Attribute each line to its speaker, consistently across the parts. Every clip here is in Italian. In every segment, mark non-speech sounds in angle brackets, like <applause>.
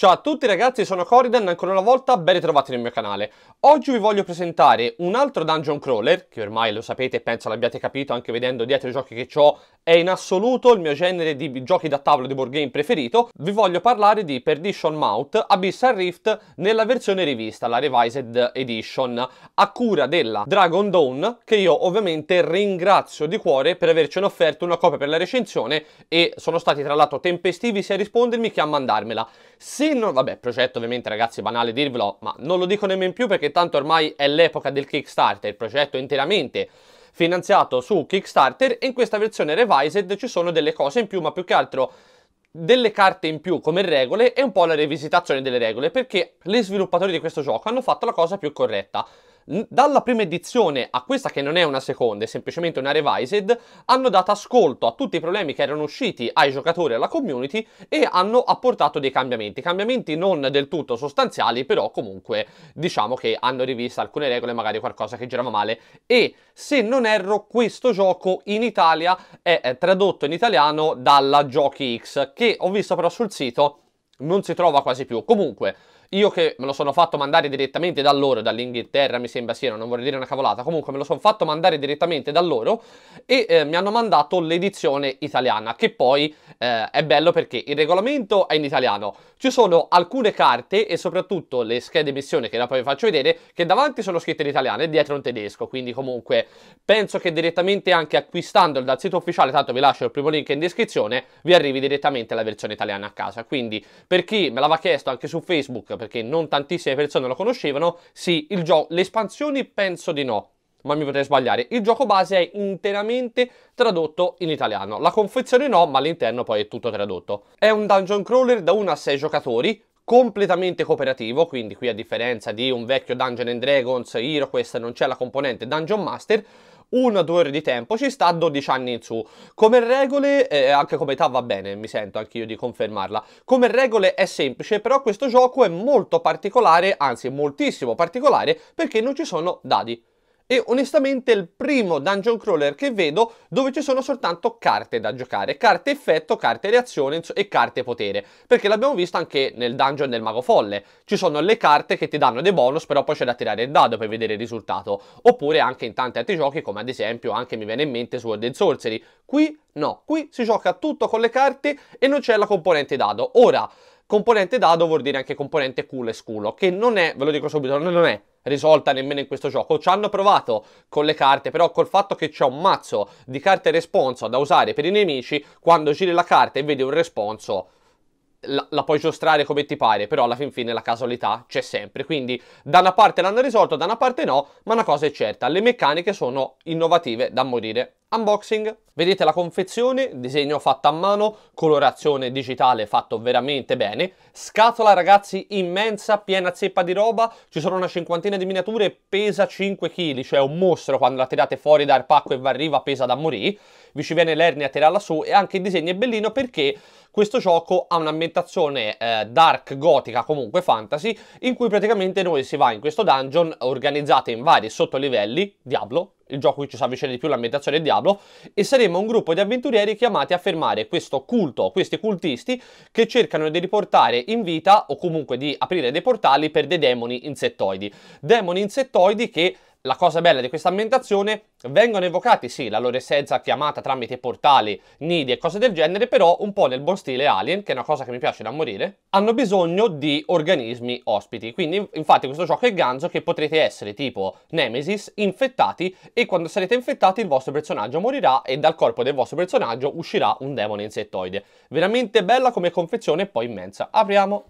Speaker 1: Ciao a tutti ragazzi, sono Corridan, ancora una volta ben ritrovati nel mio canale. Oggi vi voglio presentare un altro dungeon crawler, che ormai lo sapete e penso l'abbiate capito anche vedendo dietro i giochi che ho, è in assoluto il mio genere di giochi da tavolo di board game preferito. Vi voglio parlare di Perdition Mount Abyssal Rift nella versione rivista, la Revised Edition, a cura della Dragon Dawn, che io ovviamente ringrazio di cuore per avercene offerto una copia per la recensione e sono stati tra l'altro tempestivi sia a rispondermi che a mandarmela. Se Pin, vabbè, progetto ovviamente ragazzi, banale dirvelo, ma non lo dico nemmeno in più perché tanto ormai è l'epoca del Kickstarter, il progetto è interamente finanziato su Kickstarter e in questa versione revised ci sono delle cose in più, ma più che altro delle carte in più come regole e un po' la rivisitazione delle regole perché gli sviluppatori di questo gioco hanno fatto la cosa più corretta dalla prima edizione a questa che non è una seconda, è semplicemente una revised, hanno dato ascolto a tutti i problemi che erano usciti ai giocatori e alla community e hanno apportato dei cambiamenti, cambiamenti non del tutto sostanziali, però comunque diciamo che hanno rivisto alcune regole, magari qualcosa che girava male e se non erro questo gioco in Italia è tradotto in italiano dalla Giochi X che ho visto però sul sito non si trova quasi più. Comunque io che me lo sono fatto mandare direttamente da loro, dall'Inghilterra mi sembra siano, non vorrei dire una cavolata, comunque me lo sono fatto mandare direttamente da loro e eh, mi hanno mandato l'edizione italiana, che poi eh, è bello perché il regolamento è in italiano. Ci sono alcune carte e soprattutto le schede missione che da poi vi faccio vedere, che davanti sono scritte in italiano e dietro in tedesco, quindi comunque penso che direttamente anche acquistandolo dal sito ufficiale, tanto vi lascio il primo link in descrizione, vi arrivi direttamente la versione italiana a casa. Quindi per chi me l'aveva chiesto anche su Facebook, perché non tantissime persone lo conoscevano, sì, il gioco, le espansioni penso di no, ma mi potrei sbagliare. Il gioco base è interamente tradotto in italiano. La confezione no, ma all'interno poi è tutto tradotto. È un dungeon crawler da 1 a 6 giocatori, completamente cooperativo, quindi qui a differenza di un vecchio Dungeon Dragons, HeroQuest non c'è la componente Dungeon Master, una o due ore di tempo ci sta a 12 anni in su. Come regole, eh, eh, anche come età va bene, mi sento anche io di confermarla. Come regole è semplice, però questo gioco è molto particolare, anzi moltissimo particolare, perché non ci sono dadi e onestamente è il primo dungeon crawler che vedo dove ci sono soltanto carte da giocare, carte effetto, carte reazione e carte potere, perché l'abbiamo visto anche nel dungeon del mago folle, ci sono le carte che ti danno dei bonus però poi c'è da tirare il dado per vedere il risultato, oppure anche in tanti altri giochi come ad esempio anche mi viene in mente Sword and Sorcery, qui no, qui si gioca tutto con le carte e non c'è la componente dado, ora componente dado vuol dire anche componente culo e sculo, che non è, ve lo dico subito, non è risolta nemmeno in questo gioco. Ci hanno provato con le carte, però col fatto che c'è un mazzo di carte responso da usare per i nemici, quando giri la carta e vedi un responso, la, la, puoi giostrare come ti pare, però alla fin fine la casualità c'è sempre. Quindi da una parte l'hanno risolto, da una parte no, ma una cosa è certa, le meccaniche sono innovative da morire unboxing. Vedete la confezione, disegno fatto a mano, colorazione digitale fatto veramente bene, scatola ragazzi immensa, piena zeppa di roba, ci sono una cinquantina di miniature, pesa 5 kg, cioè un mostro quando la tirate fuori dal pacco e va arriva pesa da morì, vi ci viene l'ernia a tirarla su e anche il disegno è bellino perché questo gioco ha un'ambientazione eh, dark gotica, comunque fantasy, in cui praticamente noi si va in questo dungeon organizzato in vari sottolivelli, Diablo, il gioco che ci si avvicina di più l'ambientazione del Diablo, e saremo un gruppo di avventurieri chiamati a fermare questo culto, questi cultisti, che cercano di riportare in vita o comunque di aprire dei portali per dei demoni insettoidi. Demoni insettoidi che la cosa bella di questa ambientazione, vengono evocati sì la loro essenza chiamata tramite portali, nidi e cose del genere, però un po' nel buon stile Alien, che è una cosa che mi piace da morire, hanno bisogno di organismi ospiti. Quindi infatti questo gioco è ganzo che potrete essere tipo Nemesis, infettati e quando sarete infettati il vostro personaggio morirà e dal corpo del vostro personaggio uscirà un demone insettoide. Veramente bella come confezione e poi immensa. Apriamo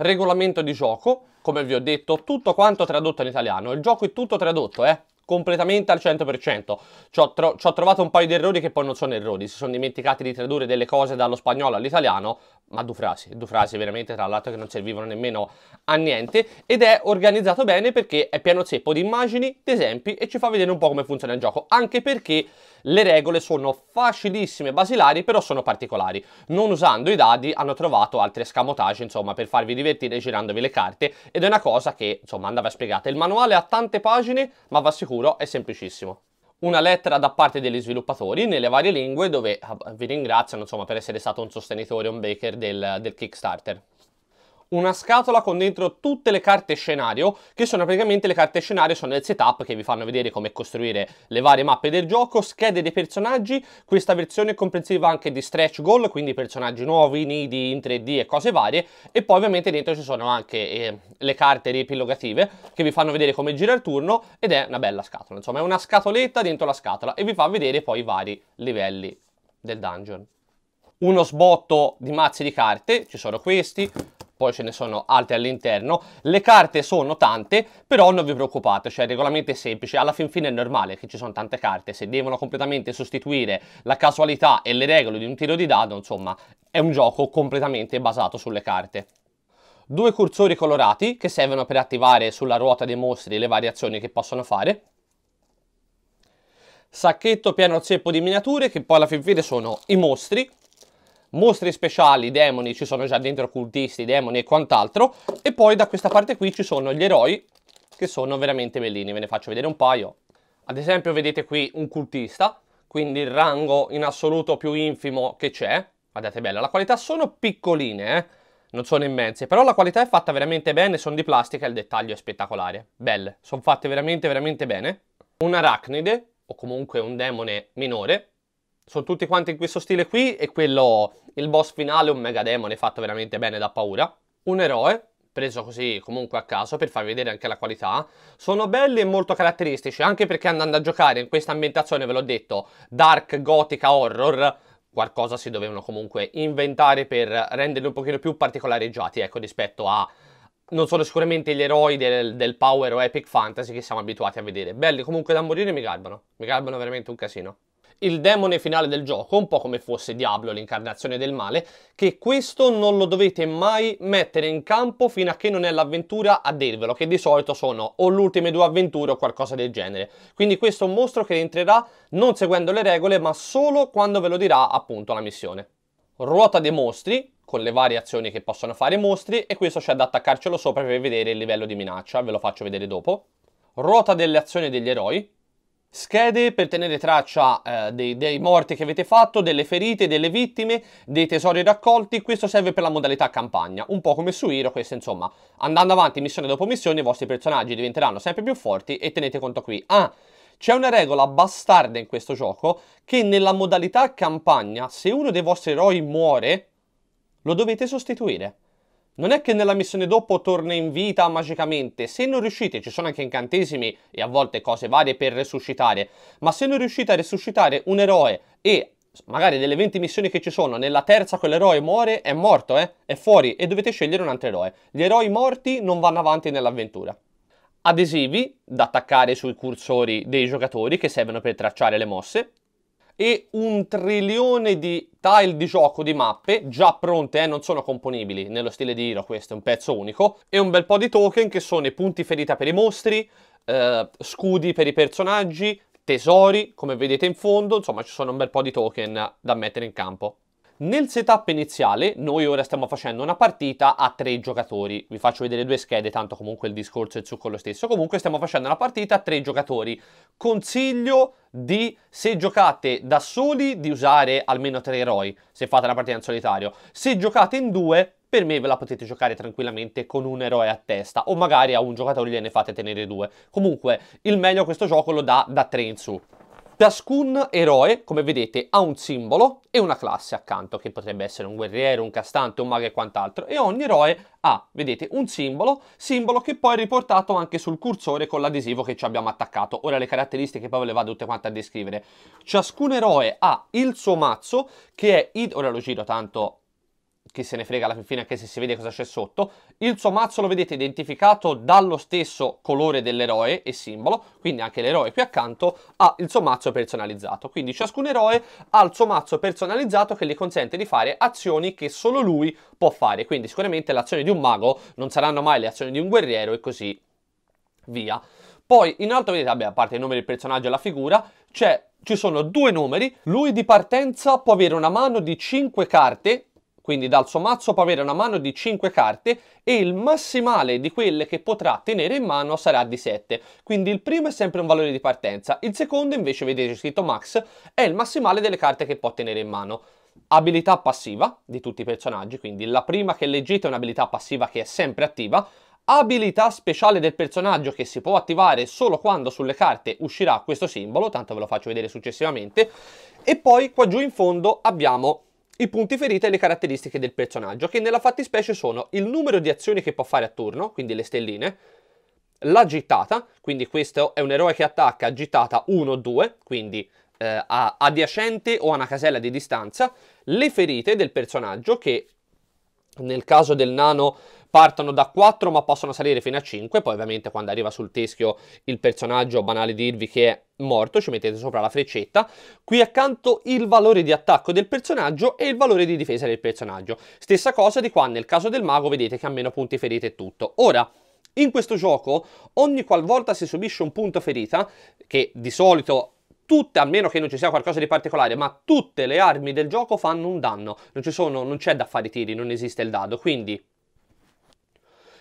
Speaker 1: regolamento di gioco come vi ho detto, tutto quanto tradotto in italiano. Il gioco è tutto tradotto, eh completamente al 100%. Ci ho, tro- ci ho, trovato un paio di errori che poi non sono errori, si sono dimenticati di tradurre delle cose dallo spagnolo all'italiano, ma due frasi, due frasi veramente tra l'altro che non servivano nemmeno a niente, ed è organizzato bene perché è pieno zeppo di immagini, di esempi e ci fa vedere un po' come funziona il gioco, anche perché le regole sono facilissime, basilari, però sono particolari. Non usando i dadi hanno trovato altre scamotage, insomma, per farvi divertire girandovi le carte, ed è una cosa che, insomma, andava spiegata. Il manuale ha tante pagine, ma va sicuro sicuro è semplicissimo. Una lettera da parte degli sviluppatori nelle varie lingue dove ah, vi ringraziano insomma, per essere stato un sostenitore, un baker del, del Kickstarter una scatola con dentro tutte le carte scenario, che sono praticamente le carte scenario, sono il setup che vi fanno vedere come costruire le varie mappe del gioco, schede dei personaggi, questa versione è comprensiva anche di stretch goal, quindi personaggi nuovi, nidi in 3D e cose varie, e poi ovviamente dentro ci sono anche eh, le carte riepilogative che vi fanno vedere come gira il turno ed è una bella scatola, insomma è una scatoletta dentro la scatola e vi fa vedere poi i vari livelli del dungeon uno sbotto di mazzi di carte, ci sono questi, poi ce ne sono altre all'interno. Le carte sono tante, però non vi preoccupate, cioè il regolamento è semplice, alla fin fine è normale che ci sono tante carte, se devono completamente sostituire la casualità e le regole di un tiro di dado, insomma, è un gioco completamente basato sulle carte due cursori colorati che servono per attivare sulla ruota dei mostri le variazioni che possono fare, sacchetto pieno zeppo di miniature che poi alla fin fine sono i mostri mostri speciali, demoni, ci sono già dentro cultisti, demoni e quant'altro. E poi da questa parte qui ci sono gli eroi che sono veramente bellini, ve ne faccio vedere un paio. Ad esempio vedete qui un cultista, quindi il rango in assoluto più infimo che c'è. Guardate bella, la qualità sono piccoline, eh? non sono immense, però la qualità è fatta veramente bene, sono di plastica e il dettaglio è spettacolare. Belle, sono fatte veramente veramente bene. Un arachnide, o comunque un demone minore, sono tutti quanti in questo stile qui e quello, il boss finale, un mega demone fatto veramente bene da paura. Un eroe, preso così comunque a caso per farvi vedere anche la qualità, sono belli e molto caratteristici, anche perché andando a giocare in questa ambientazione, ve l'ho detto, dark, gotica, horror, qualcosa si dovevano comunque inventare per renderli un pochino più particolareggiati, ecco, rispetto a... Non sono sicuramente gli eroi del, del power o epic fantasy che siamo abituati a vedere. Belli comunque da morire mi garbano. Mi garbano veramente un casino il demone finale del gioco, un po' come fosse Diablo l'incarnazione del male, che questo non lo dovete mai mettere in campo fino a che non è l'avventura a dirvelo, che di solito sono o l'ultime due avventure o qualcosa del genere. Quindi questo è un mostro che entrerà non seguendo le regole, ma solo quando ve lo dirà appunto la missione. Ruota dei mostri, con le varie azioni che possono fare i mostri, e questo c'è da attaccarcelo sopra per vedere il livello di minaccia, ve lo faccio vedere dopo. Ruota delle azioni degli eroi, Schede per tenere traccia eh, dei, dei, morti che avete fatto, delle ferite, delle vittime, dei tesori raccolti, questo serve per la modalità campagna, un po' come su Hero, questo insomma, andando avanti missione dopo missione i vostri personaggi diventeranno sempre più forti e tenete conto qui. Ah, c'è una regola bastarda in questo gioco che nella modalità campagna, se uno dei vostri eroi muore, lo dovete sostituire. Non è che nella missione dopo torna in vita magicamente, se non riuscite, ci sono anche incantesimi e a volte cose varie per resuscitare, ma se non riuscite a resuscitare un eroe e magari delle 20 missioni che ci sono, nella terza quell'eroe muore, è morto, eh? è fuori e dovete scegliere un altro eroe. Gli eroi morti non vanno avanti nell'avventura. Adesivi da attaccare sui cursori dei giocatori che servono per tracciare le mosse, e un trilione di tile di gioco di mappe già pronte, eh, non sono componibili nello stile di Hero, questo è un pezzo unico, e un bel po' di token che sono i punti ferita per i mostri, eh, scudi per i personaggi, tesori, come vedete in fondo, insomma ci sono un bel po' di token da mettere in campo. Nel setup iniziale noi ora stiamo facendo una partita a tre giocatori, vi faccio vedere due schede tanto comunque il discorso è il succo lo stesso, comunque stiamo facendo una partita a tre giocatori, consiglio di se giocate da soli di usare almeno tre eroi se fate una partita in solitario, se giocate in due per me ve la potete giocare tranquillamente con un eroe a testa o magari a un giocatore gliene fate tenere due, comunque il meglio a questo gioco lo dà da tre in su. Ciascun eroe, come vedete, ha un simbolo e una classe accanto, che potrebbe essere un guerriero, un castante, un mago e quant'altro, e ogni eroe ha, vedete, un simbolo, simbolo che poi è riportato anche sul cursore con l'adesivo che ci abbiamo attaccato. Ora le caratteristiche poi ve le vado tutte quante a descrivere. Ciascun eroe ha il suo mazzo, che è, ora lo giro tanto chi se ne frega alla fine anche se si vede cosa c'è sotto. Il suo mazzo lo vedete identificato dallo stesso colore dell'eroe e simbolo, quindi anche l'eroe qui accanto ha il suo mazzo personalizzato. Quindi ciascun eroe ha il suo mazzo personalizzato che gli consente di fare azioni che solo lui può fare. Quindi sicuramente le azioni di un mago non saranno mai le azioni di un guerriero e così via. Poi in alto vedete, vabbè, a parte il nome del personaggio e la figura, c'è ci sono due numeri, lui di partenza può avere una mano di 5 carte quindi dal suo mazzo può avere una mano di 5 carte e il massimale di quelle che potrà tenere in mano sarà di 7. Quindi il primo è sempre un valore di partenza, il secondo invece vedete scritto max è il massimale delle carte che può tenere in mano abilità passiva di tutti i personaggi, quindi la prima che leggete è un'abilità passiva che è sempre attiva, abilità speciale del personaggio che si può attivare solo quando sulle carte uscirà questo simbolo, tanto ve lo faccio vedere successivamente, e poi qua giù in fondo abbiamo i punti ferita e le caratteristiche del personaggio, che nella fattispecie sono il numero di azioni che può fare a turno, quindi le stelline, la gittata, quindi questo è un eroe che attacca gittata 1 o 2, quindi eh, a adiacente o a una casella di distanza, le ferite del personaggio, che nel caso del nano partono da 4 ma possono salire fino a 5, poi ovviamente quando arriva sul teschio il personaggio, banale dirvi che è morto, ci mettete sopra la freccetta, qui accanto il valore di attacco del personaggio e il valore di difesa del personaggio. Stessa cosa di qua nel caso del mago vedete che ha meno punti ferite e tutto. Ora, in questo gioco ogni qualvolta si subisce un punto ferita, che di solito tutte, a meno che non ci sia qualcosa di particolare, ma tutte le armi del gioco fanno un danno, non, non c'è da fare tiri, non esiste il dado, quindi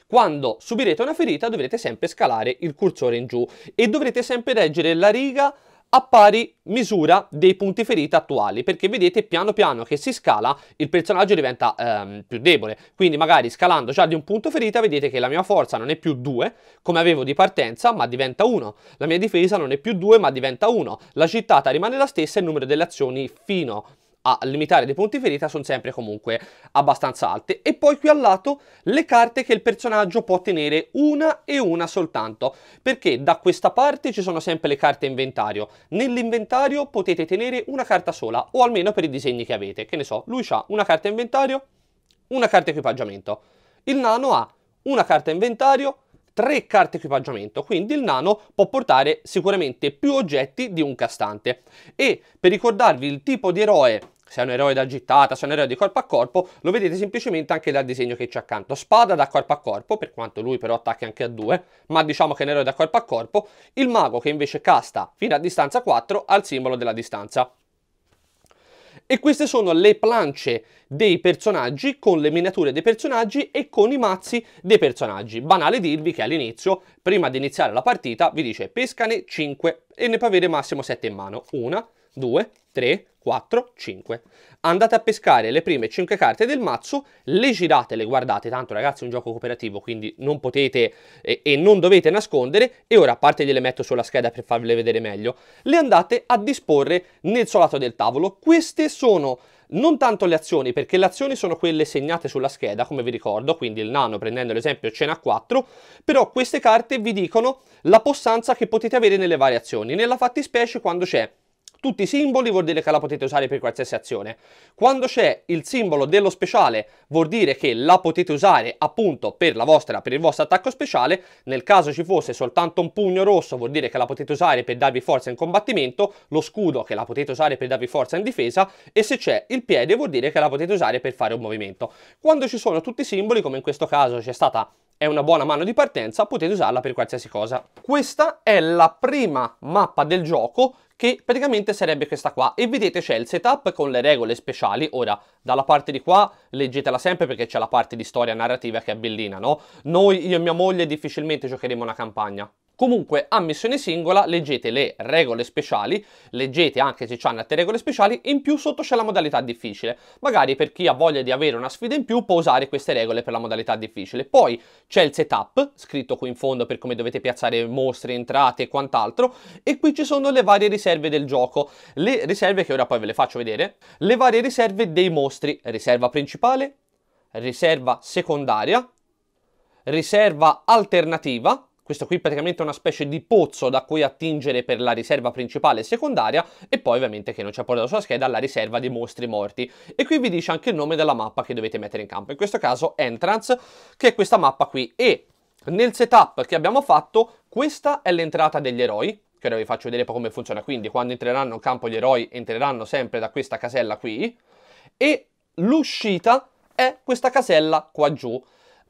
Speaker 1: quando subirete una ferita dovrete sempre scalare il cursore in giù e dovrete sempre leggere la riga a pari misura dei punti ferita attuali perché vedete piano piano che si scala il personaggio diventa ehm, più debole quindi magari scalando già di un punto ferita vedete che la mia forza non è più 2 come avevo di partenza ma diventa 1 la mia difesa non è più 2 ma diventa 1 la gittata rimane la stessa e il numero delle azioni fino a a limitare dei punti ferita sono sempre comunque abbastanza alte. E poi qui al lato le carte che il personaggio può tenere una e una soltanto, perché da questa parte ci sono sempre le carte inventario. Nell'inventario potete tenere una carta sola, o almeno per i disegni che avete. Che ne so, lui ha una carta inventario, una carta equipaggiamento. Il nano ha una carta inventario, tre carte equipaggiamento, quindi il nano può portare sicuramente più oggetti di un castante. E per ricordarvi il tipo di eroe se è un eroe da gittata, se è un eroe di corpo a corpo, lo vedete semplicemente anche dal disegno che c'è accanto. Spada da corpo a corpo, per quanto lui però attacchi anche a due, ma diciamo che è un eroe da corpo a corpo. Il mago che invece casta fino a distanza 4 al simbolo della distanza. E queste sono le planche dei personaggi con le miniature dei personaggi e con i mazzi dei personaggi. Banale dirvi che all'inizio, prima di iniziare la partita, vi dice pescane 5 e ne può avere massimo 7 in mano. 1, 2, 3, 4, 5. Andate a pescare le prime 5 carte del mazzo, le girate, le guardate, tanto ragazzi è un gioco cooperativo, quindi non potete eh, e non dovete nascondere, e ora a parte gliele metto sulla scheda per farvele vedere meglio, le andate a disporre nel solato del tavolo. Queste sono non tanto le azioni, perché le azioni sono quelle segnate sulla scheda, come vi ricordo, quindi il nano prendendo l'esempio ce n'ha 4, però queste carte vi dicono la possanza che potete avere nelle varie azioni, nella fattispecie quando c'è tutti i simboli vuol dire che la potete usare per qualsiasi azione. Quando c'è il simbolo dello speciale vuol dire che la potete usare appunto per la vostra, per il vostro attacco speciale, nel caso ci fosse soltanto un pugno rosso vuol dire che la potete usare per darvi forza in combattimento, lo scudo che la potete usare per darvi forza in difesa e se c'è il piede vuol dire che la potete usare per fare un movimento. Quando ci sono tutti i simboli, come in questo caso c'è stata è una buona mano di partenza, potete usarla per qualsiasi cosa. Questa è la prima mappa del gioco che praticamente sarebbe questa qua e vedete c'è il setup con le regole speciali ora dalla parte di qua leggetela sempre perché c'è la parte di storia narrativa che è bellina no? noi io e mia moglie difficilmente giocheremo una campagna Comunque a missione singola leggete le regole speciali, leggete anche se c'hanno altre regole speciali e in più sotto c'è la modalità difficile. Magari per chi ha voglia di avere una sfida in più può usare queste regole per la modalità difficile. Poi c'è il setup, scritto qui in fondo per come dovete piazzare mostre, entrate e quant'altro e qui ci sono le varie riserve del gioco. Le riserve che ora poi ve le faccio vedere, le varie riserve dei mostri, riserva principale, riserva secondaria, riserva alternativa questo qui praticamente è una specie di pozzo da cui attingere per la riserva principale e secondaria e poi ovviamente che non c'è portato sulla scheda la riserva dei mostri morti. E qui vi dice anche il nome della mappa che dovete mettere in campo, in questo caso Entrance, che è questa mappa qui. E nel setup che abbiamo fatto, questa è l'entrata degli eroi, che ora vi faccio vedere come funziona. Quindi quando entreranno in campo gli eroi entreranno sempre da questa casella qui e l'uscita è questa casella qua giù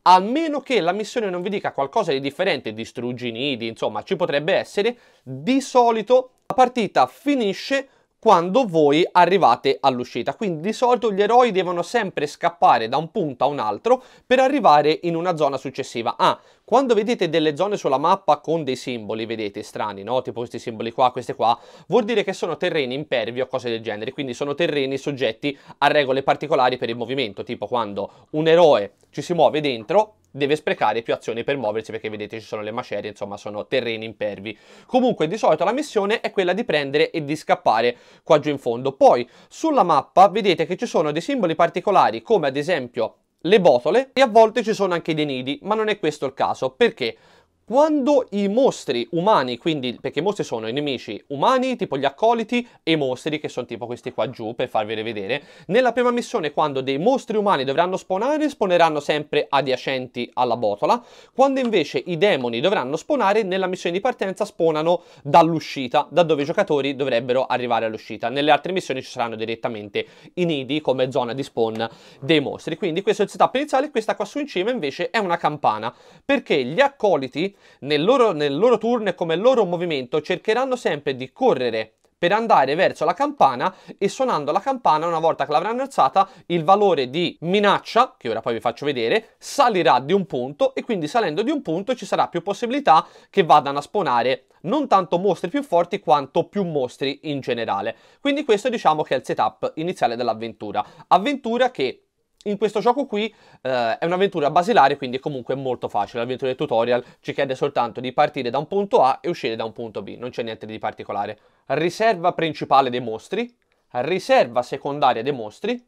Speaker 1: a meno che la missione non vi dica qualcosa di differente, distruggi i nidi, insomma ci potrebbe essere, di solito la partita finisce quando voi arrivate all'uscita. Quindi di solito gli eroi devono sempre scappare da un punto a un altro per arrivare in una zona successiva. Ah, quando vedete delle zone sulla mappa con dei simboli, vedete, strani, no? Tipo questi simboli qua, questi qua, vuol dire che sono terreni impervi o cose del genere, quindi sono terreni soggetti a regole particolari per il movimento, tipo quando un eroe ci si muove dentro, deve sprecare più azioni per muoversi perché vedete ci sono le macerie, insomma sono terreni impervi. Comunque di solito la missione è quella di prendere e di scappare qua giù in fondo. Poi sulla mappa vedete che ci sono dei simboli particolari come ad esempio le botole e a volte ci sono anche dei nidi, ma non è questo il caso perché quando i mostri umani, quindi perché i mostri sono i nemici umani, tipo gli accoliti, e i mostri che sono tipo questi qua giù per farveli vedere, nella prima missione quando dei mostri umani dovranno spawnare, spawneranno sempre adiacenti alla botola, quando invece i demoni dovranno spawnare, nella missione di partenza spawnano dall'uscita, da dove i giocatori dovrebbero arrivare all'uscita. Nelle altre missioni ci saranno direttamente i nidi come zona di spawn dei mostri. Quindi questo è il setup iniziale, questa qua su in cima invece è una campana, perché gli accoliti nel loro, nel loro turno e come loro movimento cercheranno sempre di correre per andare verso la campana e suonando la campana una volta che l'avranno alzata il valore di minaccia, che ora poi vi faccio vedere, salirà di un punto e quindi salendo di un punto ci sarà più possibilità che vadano a spawnare non tanto mostri più forti quanto più mostri in generale. Quindi questo diciamo che è il setup iniziale dell'avventura. Avventura che in questo gioco qui eh, è un'avventura basilare, quindi è comunque molto facile. L'avventura del tutorial ci chiede soltanto di partire da un punto A e uscire da un punto B, non c'è niente di particolare. Riserva principale dei mostri, riserva secondaria dei mostri,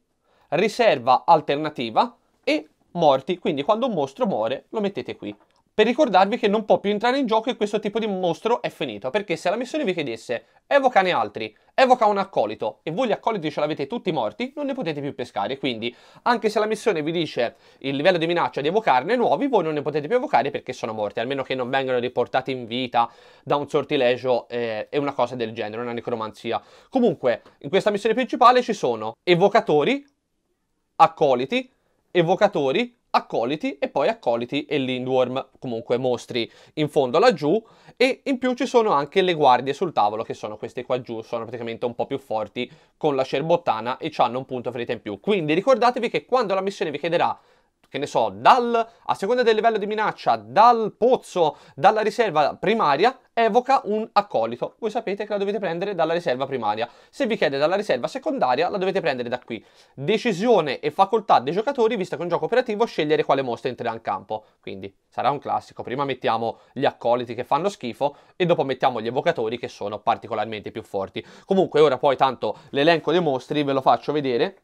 Speaker 1: riserva alternativa e morti, quindi quando un mostro muore lo mettete qui per ricordarvi che non può più entrare in gioco e questo tipo di mostro è finito, perché se la missione vi chiedesse evoca ne altri, evoca un accolito, e voi gli accoliti ce l'avete tutti morti, non ne potete più pescare, quindi anche se la missione vi dice il livello di minaccia di evocarne nuovi, voi non ne potete più evocare perché sono morti, almeno che non vengano riportati in vita da un sortilegio eh, e una cosa del genere, una necromanzia. Comunque, in questa missione principale ci sono evocatori, accoliti, evocatori, accoliti e poi accoliti e lindworm, comunque mostri in fondo laggiù e in più ci sono anche le guardie sul tavolo che sono queste qua giù, sono praticamente un po' più forti con la cerbottana e hanno un punto ferita in più. Quindi ricordatevi che quando la missione vi chiederà che ne so, dal, a seconda del livello di minaccia, dal pozzo, dalla riserva primaria, evoca un accolito. Voi sapete che la dovete prendere dalla riserva primaria. Se vi chiede dalla riserva secondaria, la dovete prendere da qui. Decisione e facoltà dei giocatori, visto che è un gioco operativo, scegliere quale mostra entrerà in campo. Quindi sarà un classico. Prima mettiamo gli accoliti che fanno schifo e dopo mettiamo gli evocatori che sono particolarmente più forti. Comunque ora poi tanto l'elenco dei mostri ve lo faccio vedere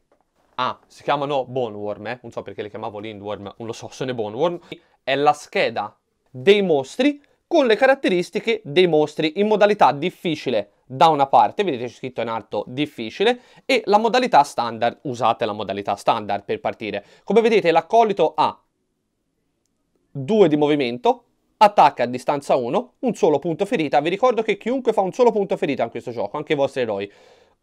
Speaker 1: Ah, si chiamano Boneworm, eh? non so perché le chiamavo Lindworm, non lo so, sono Boneworm. È la scheda dei mostri con le caratteristiche dei mostri in modalità difficile da una parte, vedete c'è scritto in alto difficile, e la modalità standard, usate la modalità standard per partire. Come vedete l'accolito ha 2 di movimento, attacca a distanza 1, un solo punto ferita, vi ricordo che chiunque fa un solo punto ferita in questo gioco, anche i vostri eroi,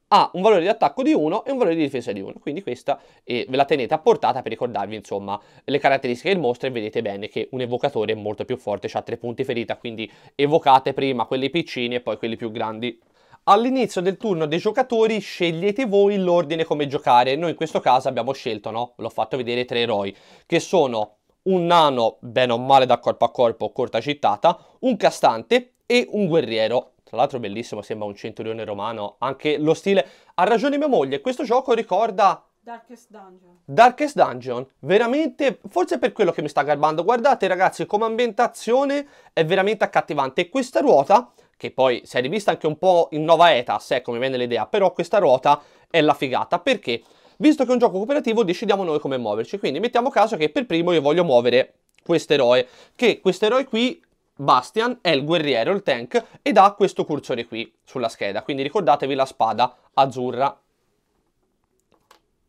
Speaker 1: ha un valore di attacco di 1 e un valore di difesa di 1, quindi questa eh, ve la tenete a portata per ricordarvi insomma le caratteristiche del mostro e vedete bene che un evocatore è molto più forte, ha 3 punti ferita, quindi evocate prima quelli piccini e poi quelli più grandi. All'inizio del turno dei giocatori scegliete voi l'ordine come giocare, noi in questo caso abbiamo scelto, no? l'ho fatto vedere tre eroi, che sono un nano, bene o male da corpo a corpo, corta cittata, un castante e un guerriero tra l'altro bellissimo, sembra un centurione romano, anche lo stile. Ha ragione mia moglie, questo gioco ricorda Darkest Dungeon. Darkest Dungeon, veramente, forse è per quello che mi sta garbando. Guardate ragazzi, come ambientazione è veramente accattivante. E questa ruota, che poi si è rivista anche un po' in Nova Etas, eh, come viene l'idea, però questa ruota è la figata. Perché? Visto che è un gioco cooperativo, decidiamo noi come muoverci. Quindi mettiamo caso che per primo io voglio muovere quest'eroe, che quest'eroe qui Bastian è il guerriero, il tank, ed ha questo cursore qui sulla scheda, quindi ricordatevi la spada azzurra.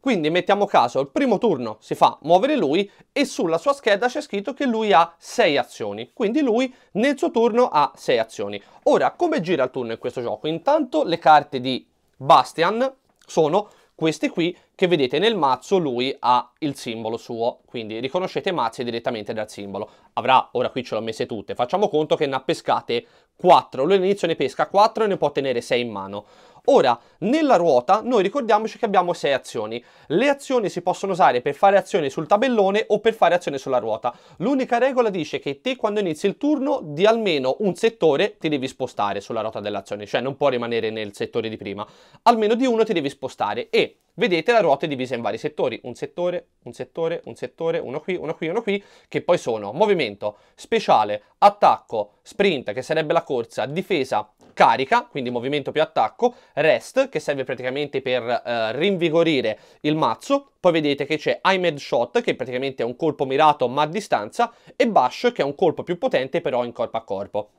Speaker 1: Quindi mettiamo caso, al primo turno si fa muovere lui e sulla sua scheda c'è scritto che lui ha 6 azioni, quindi lui nel suo turno ha 6 azioni. Ora, come gira il turno in questo gioco? Intanto le carte di Bastian sono queste qui che vedete nel mazzo lui ha il simbolo suo, quindi riconoscete i mazzi direttamente dal simbolo. Avrà, ora qui ce l'ho messe tutte, facciamo conto che ne ha pescate 4, lui all'inizio ne pesca 4 e ne può tenere 6 in mano. Ora, nella ruota noi ricordiamoci che abbiamo sei azioni. Le azioni si possono usare per fare azioni sul tabellone o per fare azioni sulla ruota. L'unica regola dice che te quando inizi il turno di almeno un settore ti devi spostare sulla ruota dell'azione, cioè non può rimanere nel settore di prima. Almeno di uno ti devi spostare e vedete la ruota è divisa in vari settori, un settore, un settore, un settore, uno qui, uno qui, uno qui, che poi sono movimento, speciale, attacco, sprint, che sarebbe la corsa, difesa, carica, quindi movimento più attacco, rest, che serve praticamente per eh, rinvigorire il mazzo, poi vedete che c'è Aimed Shot, che praticamente è un colpo mirato ma a distanza, e Bash, che è un colpo più potente però in corpo a corpo.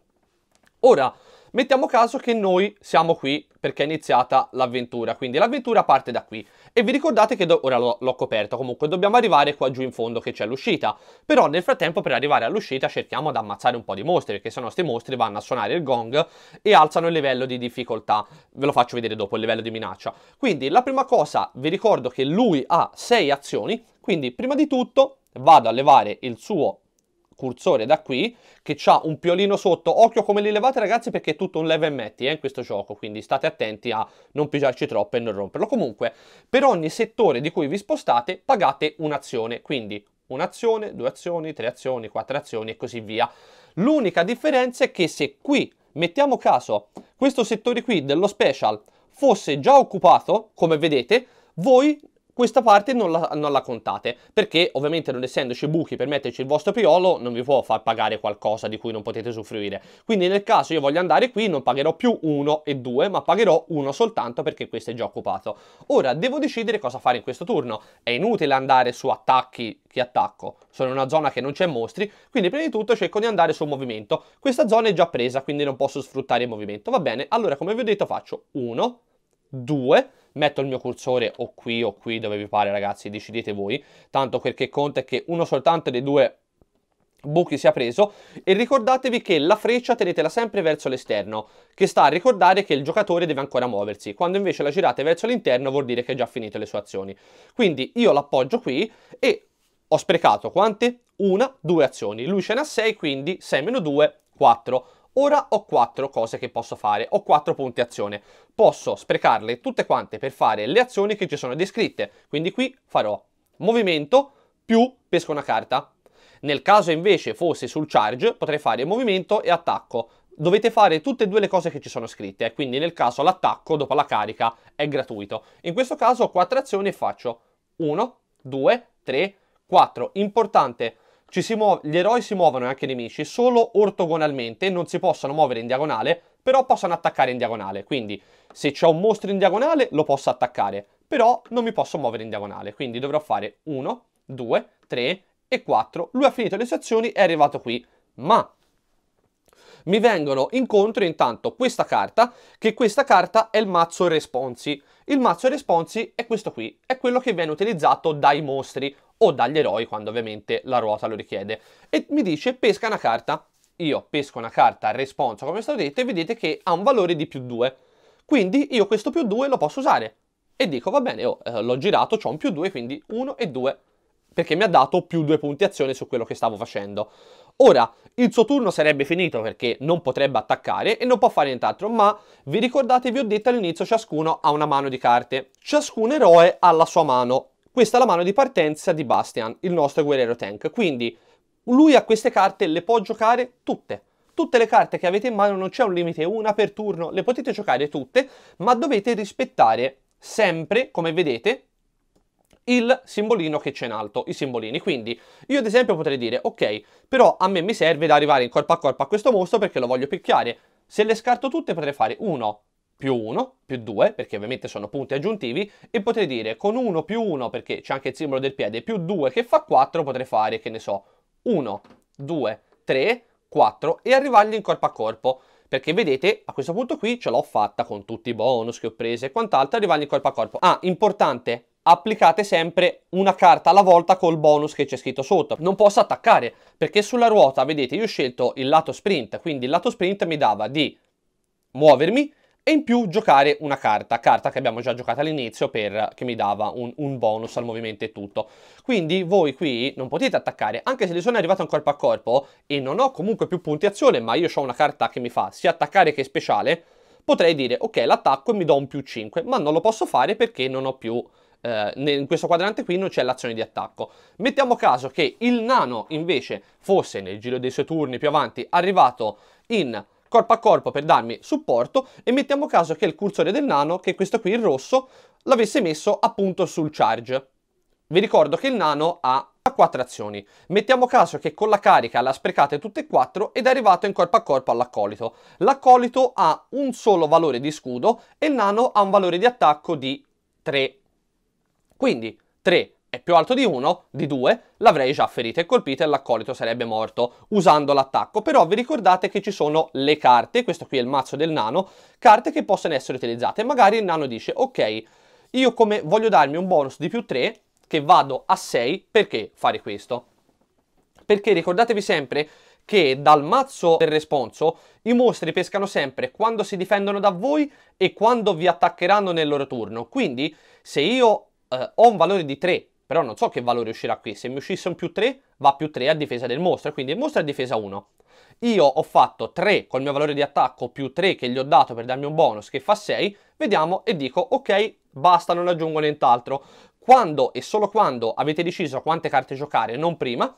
Speaker 1: Ora, Mettiamo caso che noi siamo qui perché è iniziata l'avventura, quindi l'avventura parte da qui. E vi ricordate che, ora l'ho coperto, comunque dobbiamo arrivare qua giù in fondo che c'è l'uscita. Però nel frattempo per arrivare all'uscita cerchiamo di ammazzare un po' di mostri, perché sennò questi mostri vanno a suonare il gong e alzano il livello di difficoltà. Ve lo faccio vedere dopo, il livello di minaccia. Quindi la prima cosa, vi ricordo che lui ha 6 azioni, quindi prima di tutto vado a levare il suo cursore da qui che ha un piolino sotto occhio come li levate ragazzi perché è tutto un leva e metti eh, in questo gioco quindi state attenti a non pigiarci troppo e non romperlo comunque per ogni settore di cui vi spostate pagate un'azione quindi un'azione due azioni tre azioni quattro azioni e così via l'unica differenza è che se qui mettiamo caso questo settore qui dello special fosse già occupato come vedete voi questa parte non la, non la, contate, perché ovviamente non essendoci buchi per metterci il vostro priolo non vi può far pagare qualcosa di cui non potete soffrire Quindi nel caso io voglio andare qui non pagherò più uno e due ma pagherò uno soltanto perché questo è già occupato. Ora devo decidere cosa fare in questo turno. È inutile andare su attacchi che attacco. Sono in una zona che non c'è mostri, quindi prima di tutto cerco di andare sul movimento. Questa zona è già presa, quindi non posso sfruttare il movimento. Va bene, allora come vi ho detto faccio 1 2, metto il mio cursore o qui o qui, dove vi pare ragazzi, decidete voi, tanto quel che conta è che uno soltanto dei due buchi sia preso e ricordatevi che la freccia tenetela sempre verso l'esterno che sta a ricordare che il giocatore deve ancora muoversi quando invece la girate verso l'interno vuol dire che ha già finito le sue azioni quindi io l'appoggio qui e ho sprecato quante? una, due azioni lui ce n'ha 6 quindi 6 meno 2, 4 Ora ho quattro cose che posso fare, ho quattro punti azione. Posso sprecarle tutte quante per fare le azioni che ci sono descritte, quindi qui farò movimento più pesco una carta. Nel caso invece fosse sul charge potrei fare movimento e attacco. Dovete fare tutte e due le cose che ci sono scritte, quindi nel caso l'attacco dopo la carica è gratuito. In questo caso ho quattro azioni e faccio 1, 2, 3, 4. Importante gli eroi si muovono e anche i nemici solo ortogonalmente, non si possono muovere in diagonale, però possono attaccare in diagonale. Quindi se c'è un mostro in diagonale lo posso attaccare, però non mi posso muovere in diagonale. Quindi dovrò fare 1, 2, 3 e 4. Lui ha finito le sue azioni, è arrivato qui. Ma mi vengono incontro intanto questa carta, che questa carta è il mazzo responsi. Il mazzo responsi è questo qui, è quello che viene utilizzato dai mostri o dagli eroi quando ovviamente la ruota lo richiede. E mi dice pesca una carta. Io pesco una carta responsa come stato detto e vedete che ha un valore di più 2. Quindi io questo più 2 lo posso usare. E dico va bene, oh, eh, l'ho girato, ho un più 2, quindi 1 e 2. Perché mi ha dato più 2 punti azione su quello che stavo facendo. Ora, il suo turno sarebbe finito perché non potrebbe attaccare e non può fare nient'altro, ma vi ricordate, vi ho detto all'inizio, ciascuno ha una mano di carte. Ciascun eroe ha la sua mano questa è la mano di partenza di Bastian, il nostro guerriero tank, quindi lui a queste carte le può giocare tutte. Tutte le carte che avete in mano, non c'è un limite, una per turno, le potete giocare tutte, ma dovete rispettare sempre, come vedete, il simbolino che c'è in alto, i simbolini. Quindi io ad esempio potrei dire, ok, però a me mi serve da arrivare in corpo a corpo a questo mostro perché lo voglio picchiare. Se le scarto tutte potrei fare 1, più 1, più 2, perché ovviamente sono punti aggiuntivi, e potrei dire con 1 più 1, perché c'è anche il simbolo del piede, più 2 che fa 4, potrei fare, che ne so, 1, 2, 3, 4 e arrivargli in corpo a corpo. Perché vedete, a questo punto qui ce l'ho fatta con tutti i bonus che ho preso e quant'altro, arrivargli in corpo a corpo. Ah, importante, applicate sempre una carta alla volta col bonus che c'è scritto sotto. Non posso attaccare, perché sulla ruota, vedete, io ho scelto il lato sprint, quindi il lato sprint mi dava di muovermi e in più giocare una carta, carta che abbiamo già giocato all'inizio per, che mi dava un, un, bonus al movimento e tutto. Quindi voi qui non potete attaccare, anche se li sono arrivato in corpo a corpo e non ho comunque più punti azione, ma io ho una carta che mi fa sia attaccare che speciale, potrei dire ok l'attacco e mi do un più 5, ma non lo posso fare perché non ho più eh, in questo quadrante qui non c'è l'azione di attacco. Mettiamo caso che il nano invece fosse nel giro dei suoi turni più avanti arrivato in corpo a corpo per darmi supporto e mettiamo caso che il cursore del nano, che è questo qui in rosso, l'avesse messo appunto sul charge. Vi ricordo che il nano ha quattro azioni. Mettiamo caso che con la carica la sprecate tutte e quattro ed è arrivato in corpo a corpo all'accolito. L'accolito ha un solo valore di scudo e il nano ha un valore di attacco di 3. Quindi 3 è più alto di 1, di 2, l'avrei già ferita e colpita e l'accolito sarebbe morto usando l'attacco. Però vi ricordate che ci sono le carte, questo qui è il mazzo del nano, carte che possono essere utilizzate. Magari il nano dice, ok, io come voglio darmi un bonus di più 3, che vado a 6, perché fare questo? Perché ricordatevi sempre che dal mazzo del responso i mostri pescano sempre quando si difendono da voi e quando vi attaccheranno nel loro turno. Quindi se io eh, ho un valore di 3 però non so che valore uscirà qui. Se mi uscisse un più 3, va più 3 a difesa del mostro. Quindi il mostro è a difesa 1. Io ho fatto 3 col mio valore di attacco più 3 che gli ho dato per darmi un bonus che fa 6. Vediamo e dico ok, basta, non aggiungo nient'altro. Quando e solo quando avete deciso quante carte giocare, non prima,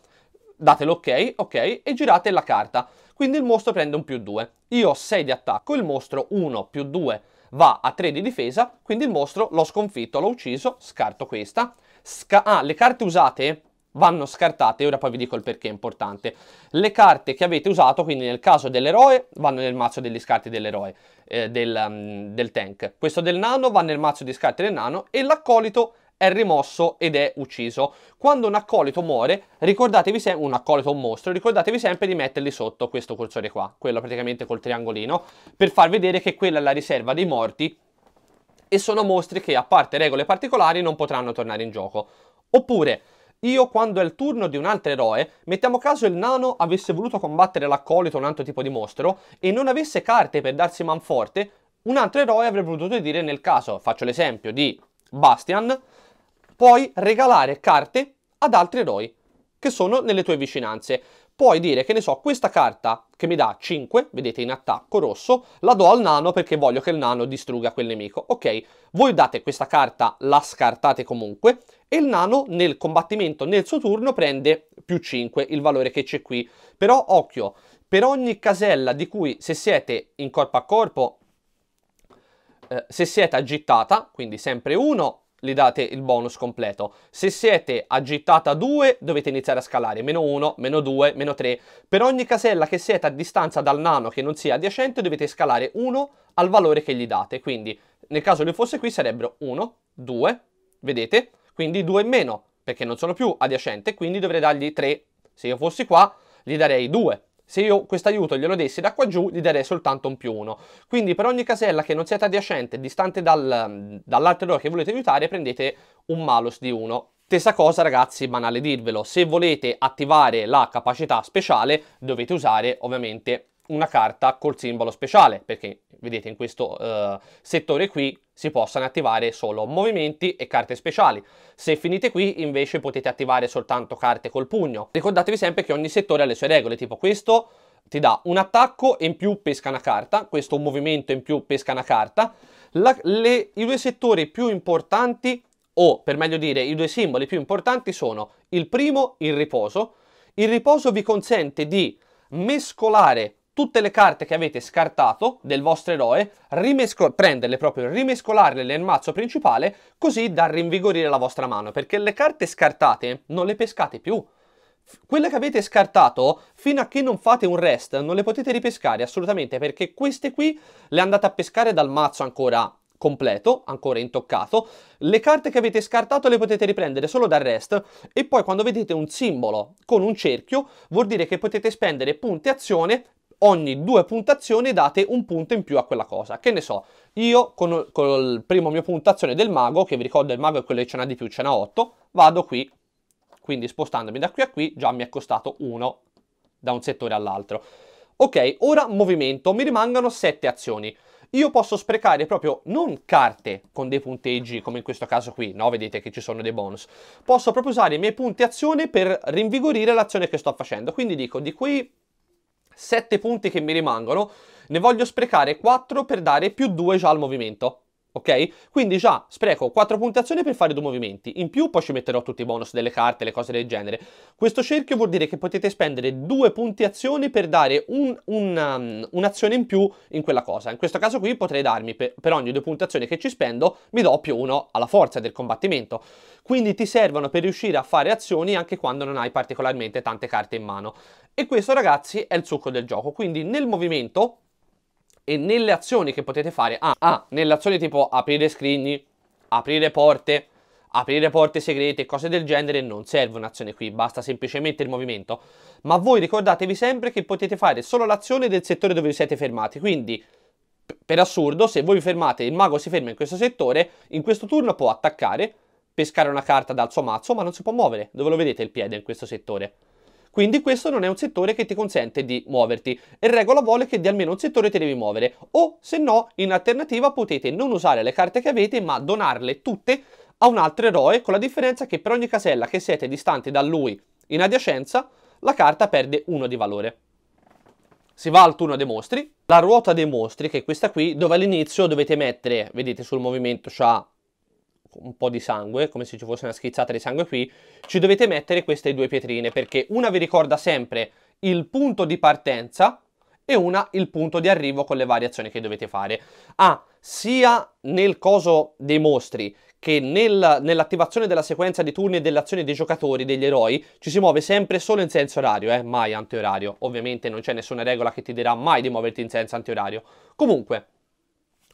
Speaker 1: date l'ok, ok, e girate la carta. Quindi il mostro prende un più 2. Io ho 6 di attacco, il mostro 1 più 2 va a 3 di difesa, quindi il mostro l'ho sconfitto, l'ho ucciso, scarto questa Sca- ah, le carte usate vanno scartate, ora poi vi dico il perché è importante. Le carte che avete usato, quindi nel caso dell'eroe, vanno nel mazzo degli scarti dell'eroe, eh, del, um, del tank. Questo del nano va nel mazzo di scarti del nano e l'accolito è rimosso ed è ucciso. Quando un accolito muore, ricordatevi sempre, un accolito un mostro, ricordatevi sempre di metterli sotto questo cursore qua, quello praticamente col triangolino, per far vedere che quella è la riserva dei morti e sono mostri che a parte regole particolari non potranno tornare in gioco. Oppure, io quando è il turno di un altro eroe, mettiamo caso il nano avesse voluto combattere l'accolito o un altro tipo di mostro e non avesse carte per darsi manforte, un altro eroe avrebbe potuto dire nel caso, faccio l'esempio di Bastian, puoi regalare carte ad altri eroi che sono nelle tue vicinanze puoi dire che ne so, questa carta che mi dà 5, vedete in attacco rosso, la do al nano perché voglio che il nano distrugga quel nemico. Ok, voi date questa carta, la scartate comunque, e il nano nel combattimento, nel suo turno, prende più 5, il valore che c'è qui. Però occhio, per ogni casella di cui se siete in corpo a corpo, eh, se siete agitata, quindi sempre 1, le date il bonus completo. Se siete a 2 dovete iniziare a scalare, meno 1, meno 2, meno 3. Per ogni casella che siete a distanza dal nano che non sia adiacente dovete scalare 1 al valore che gli date. Quindi nel caso lui fosse qui sarebbero 1, 2, vedete? Quindi 2 in meno perché non sono più adiacente, quindi dovrei dargli 3. Se io fossi qua gli darei 2. Se io questo aiuto glielo dessi da qua giù, gli darei soltanto un più 1. Quindi per ogni casella che non siate adiacente, distante dal, dall'altro eroe che volete aiutare, prendete un malus di 1. Stessa cosa ragazzi, banale dirvelo, se volete attivare la capacità speciale dovete usare ovviamente una carta col simbolo speciale, perché vedete in questo eh, settore qui si possono attivare solo movimenti e carte speciali. Se finite qui invece potete attivare soltanto carte col pugno. Ricordatevi sempre che ogni settore ha le sue regole, tipo questo ti dà un attacco e in più pesca una carta, questo un movimento in più pesca una carta. La, le, I due settori più importanti, o per meglio dire i due simboli più importanti sono il primo, il riposo. Il riposo vi consente di mescolare tutte le carte che avete scartato del vostro eroe, prenderle proprio, rimescolarle nel mazzo principale, così da rinvigorire la vostra mano, perché le carte scartate non le pescate più. Quelle che avete scartato, fino a che non fate un rest, non le potete ripescare assolutamente, perché queste qui le andate a pescare dal mazzo ancora completo, ancora intoccato, le carte che avete scartato le potete riprendere solo dal rest e poi quando vedete un simbolo con un cerchio vuol dire che potete spendere punti azione ogni due puntazioni date un punto in più a quella cosa. Che ne so, io con, con il primo mio puntazione del mago, che vi ricordo il mago è quello che ce n'ha di più, ce n'ha 8, vado qui, quindi spostandomi da qui a qui già mi è costato 1 da un settore all'altro. Ok, ora movimento, mi rimangono 7 azioni. Io posso sprecare proprio non carte con dei punteggi, come in questo caso qui, no? Vedete che ci sono dei bonus. Posso proprio usare i miei punti azione per rinvigorire l'azione che sto facendo. Quindi dico, di qui 7 punti che mi rimangono, ne voglio sprecare 4 per dare più 2 già al movimento ok? Quindi già spreco 4 punti azione per fare due movimenti, in più poi ci metterò tutti i bonus delle carte, le cose del genere. Questo cerchio vuol dire che potete spendere 2 punti azione per dare un, un, um, un'azione in più in quella cosa. In questo caso qui potrei darmi, per, per ogni 2 punti azione che ci spendo, mi do più 1 alla forza del combattimento. Quindi ti servono per riuscire a fare azioni anche quando non hai particolarmente tante carte in mano. E questo ragazzi è il succo del gioco, quindi nel movimento e nelle azioni che potete fare, ah, ah, nelle azioni tipo aprire scrigni, aprire porte, aprire porte segrete, cose del genere, non serve un'azione qui, basta semplicemente il movimento. Ma voi ricordatevi sempre che potete fare solo l'azione del settore dove vi siete fermati, quindi per assurdo, se voi vi fermate, e il mago si ferma in questo settore, in questo turno può attaccare, pescare una carta dal suo mazzo, ma non si può muovere, dove lo vedete il piede in questo settore. Quindi questo non è un settore che ti consente di muoverti e regola vuole che di almeno un settore ti devi muovere o se no in alternativa potete non usare le carte che avete ma donarle tutte a un altro eroe con la differenza che per ogni casella che siete distanti da lui in adiacenza la carta perde uno di valore. Si va al turno dei mostri, la ruota dei mostri che è questa qui dove all'inizio dovete mettere, vedete sul movimento c'ha un po' di sangue, come se ci fosse una schizzata di sangue qui, ci dovete mettere queste due pietrine, perché una vi ricorda sempre il punto di partenza e una il punto di arrivo con le variazioni che dovete fare. Ah, sia nel coso dei mostri che nel, nell'attivazione della sequenza di turni e delle azioni dei giocatori, degli eroi, ci si muove sempre solo in senso orario, eh? mai antiorario. Ovviamente non c'è nessuna regola che ti dirà mai di muoverti in senso antiorario. Comunque,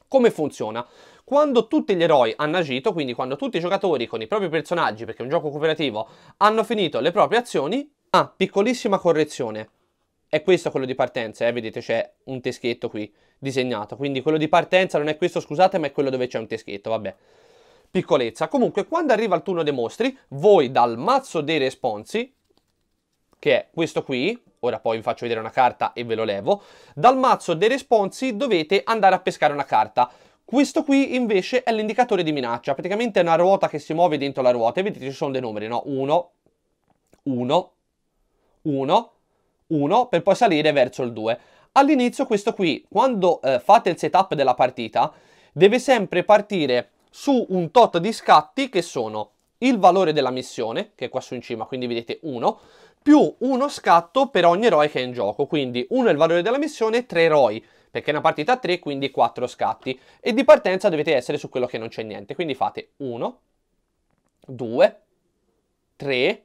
Speaker 1: come funziona? Quando tutti gli eroi hanno agito, quindi quando tutti i giocatori con i propri personaggi, perché è un gioco cooperativo, hanno finito le proprie azioni, ah, piccolissima correzione, è questo quello di partenza, eh? vedete c'è un teschetto qui disegnato, quindi quello di partenza non è questo scusate ma è quello dove c'è un teschetto, vabbè, piccolezza. Comunque quando arriva il turno dei mostri, voi dal mazzo dei responsi, che è questo qui, ora poi vi faccio vedere una carta e ve lo levo, dal mazzo dei responsi dovete andare a pescare una carta. Questo qui invece è l'indicatore di minaccia, praticamente è una ruota che si muove dentro la ruota e vedete ci sono dei numeri, no? 1, 1, 1, 1 per poi salire verso il 2. All'inizio questo qui, quando eh, fate il setup della partita, deve sempre partire su un tot di scatti che sono il valore della missione, che è qua su in cima, quindi vedete 1, più uno scatto per ogni eroe che è in gioco, quindi 1 è il valore della missione, 3 eroi perché è una partita a 3, quindi 4 scatti. E di partenza dovete essere su quello che non c'è niente. Quindi fate 1, 2, 3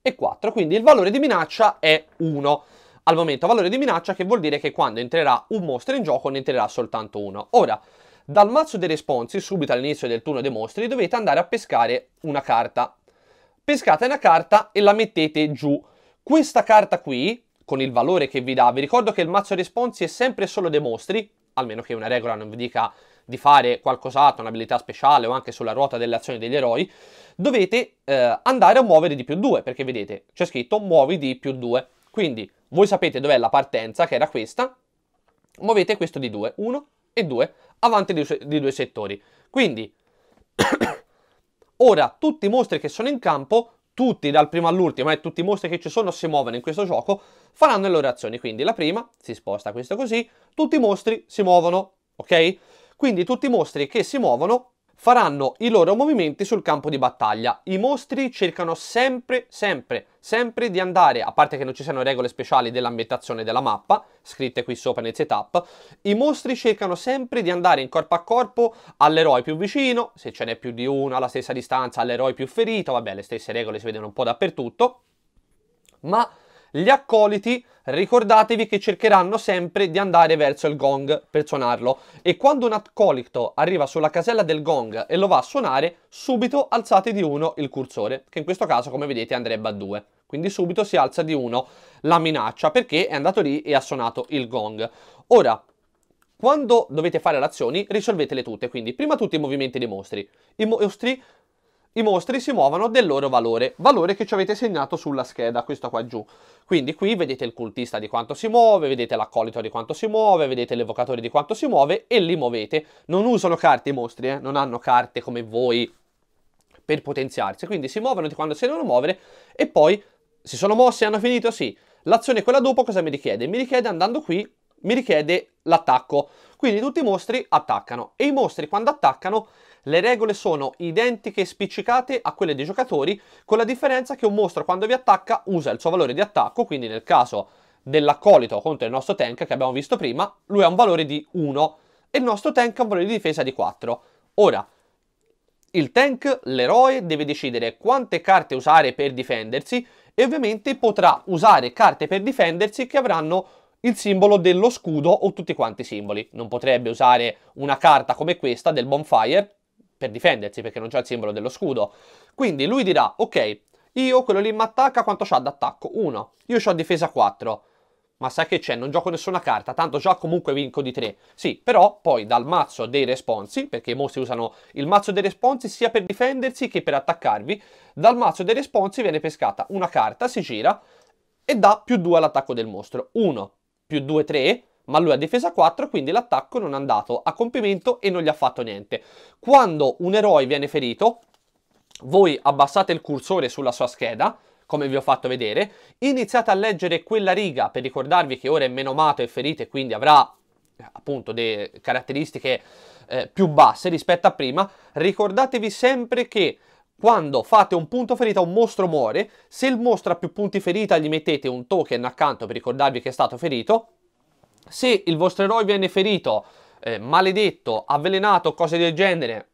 Speaker 1: e 4. Quindi il valore di minaccia è 1. Al momento valore di minaccia che vuol dire che quando entrerà un mostro in gioco ne entrerà soltanto uno. Ora, dal mazzo dei responsi, subito all'inizio del turno dei mostri, dovete andare a pescare una carta. Pescate una carta e la mettete giù. Questa carta qui con il valore che vi dà. Vi ricordo che il mazzo responsi è sempre solo dei mostri, almeno che una regola non vi dica di fare qualcos'altro, un'abilità speciale o anche sulla ruota delle azioni degli eroi, dovete eh, andare a muovere di più 2, perché vedete, c'è scritto muovi di più 2. Quindi voi sapete dov'è la partenza, che era questa, muovete questo di 2, 1 e 2, avanti di, di due settori. Quindi, <coughs> ora tutti i mostri che sono in campo tutti dal primo all'ultimo e eh, tutti i mostri che ci sono si muovono in questo gioco, faranno le loro azioni. Quindi la prima si sposta questo così, tutti i mostri si muovono, ok? Quindi tutti i mostri che si muovono faranno i loro movimenti sul campo di battaglia. I mostri cercano sempre, sempre, sempre di andare, a parte che non ci siano regole speciali dell'ambientazione della mappa, scritte qui sopra nel setup, i mostri cercano sempre di andare in corpo a corpo all'eroe più vicino, se ce n'è più di uno alla stessa distanza, all'eroe più ferito, vabbè le stesse regole si vedono un po' dappertutto, ma gli accoliti ricordatevi che cercheranno sempre di andare verso il gong per suonarlo e quando un accolito arriva sulla casella del gong e lo va a suonare, subito alzate di uno il cursore, che in questo caso come vedete andrebbe a 2. Quindi subito si alza di uno la minaccia perché è andato lì e ha suonato il gong. Ora, quando dovete fare le azioni, risolvetele tutte, quindi prima tutti i movimenti dei mostri. I mostri i mostri si muovono del loro valore, valore che ci avete segnato sulla scheda, questo qua giù. Quindi qui vedete il cultista di quanto si muove, vedete l'accolito di quanto si muove, vedete l'evocatore di quanto si muove e li muovete. Non usano carte i mostri, eh? non hanno carte come voi per potenziarsi, quindi si muovono di quando si devono muovere e poi si sono mossi, hanno finito, sì. L'azione quella dopo cosa mi richiede? Mi richiede andando qui, mi richiede l'attacco. Quindi tutti i mostri attaccano e i mostri quando attaccano le regole sono identiche e spiccicate a quelle dei giocatori, con la differenza che un mostro quando vi attacca usa il suo valore di attacco, quindi nel caso dell'accolito contro il nostro tank che abbiamo visto prima, lui ha un valore di 1 e il nostro tank ha un valore di difesa di 4. Ora, il tank, l'eroe, deve decidere quante carte usare per difendersi e ovviamente potrà usare carte per difendersi che avranno il simbolo dello scudo o tutti quanti i simboli. Non potrebbe usare una carta come questa del bonfire per difendersi perché non c'è il simbolo dello scudo. Quindi lui dirà, ok, io quello lì mi attacca, quanto c'ha d'attacco? 1. Io ho difesa 4. Ma sai che c'è? Non gioco nessuna carta, tanto già comunque vinco di 3. Sì, però poi dal mazzo dei responsi, perché i mostri usano il mazzo dei responsi sia per difendersi che per attaccarvi, dal mazzo dei responsi viene pescata una carta, si gira e dà più 2 all'attacco del mostro. 1 più 2, 3, ma lui ha difesa 4, quindi l'attacco non è andato a compimento e non gli ha fatto niente. Quando un eroe viene ferito, voi abbassate il cursore sulla sua scheda, come vi ho fatto vedere, iniziate a leggere quella riga per ricordarvi che ora è meno menomato e ferito e quindi avrà appunto delle caratteristiche eh, più basse rispetto a prima, ricordatevi sempre che quando fate un punto ferita un mostro muore, se il mostro ha più punti ferita gli mettete un token accanto per ricordarvi che è stato ferito, se il vostro eroe viene ferito, eh, maledetto, avvelenato, cose del genere,